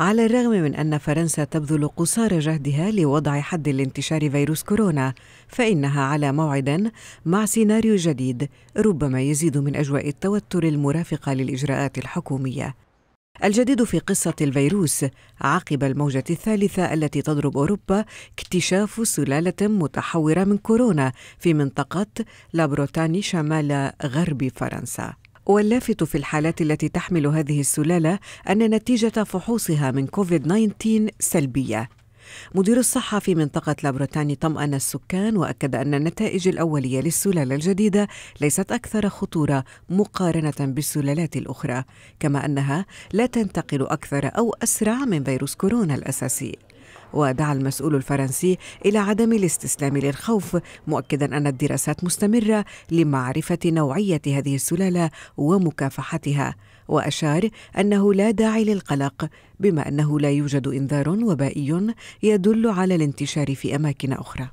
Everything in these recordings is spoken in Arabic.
على الرغم من أن فرنسا تبذل قصارى جهدها لوضع حد لانتشار فيروس كورونا فإنها على موعد مع سيناريو جديد ربما يزيد من أجواء التوتر المرافقة للإجراءات الحكومية الجديد في قصة الفيروس عقب الموجة الثالثة التي تضرب أوروبا اكتشاف سلالة متحورة من كورونا في منطقة لابروتاني شمال غرب فرنسا واللافت في الحالات التي تحمل هذه السلالة أن نتيجة فحوصها من كوفيد 19 سلبية مدير الصحة في منطقة لابريتاني طمأن السكان وأكد أن النتائج الأولية للسلالة الجديدة ليست أكثر خطورة مقارنة بالسلالات الأخرى كما أنها لا تنتقل أكثر أو أسرع من فيروس كورونا الأساسي ودعا المسؤول الفرنسي إلى عدم الاستسلام للخوف مؤكدا أن الدراسات مستمرة لمعرفة نوعية هذه السلالة ومكافحتها وأشار أنه لا داعي للقلق بما أنه لا يوجد إنذار وبائي يدل على الانتشار في أماكن أخرى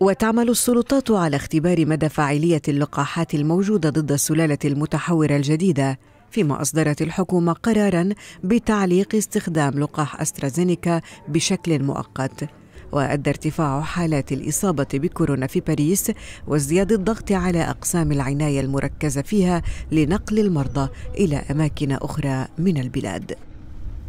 وتعمل السلطات على اختبار مدى فاعلية اللقاحات الموجودة ضد السلالة المتحورة الجديدة فيما أصدرت الحكومة قرارا بتعليق استخدام لقاح أسترازينيكا بشكل مؤقت وأدى ارتفاع حالات الإصابة بكورونا في باريس وازدياد الضغط على أقسام العناية المركزة فيها لنقل المرضى إلى أماكن أخرى من البلاد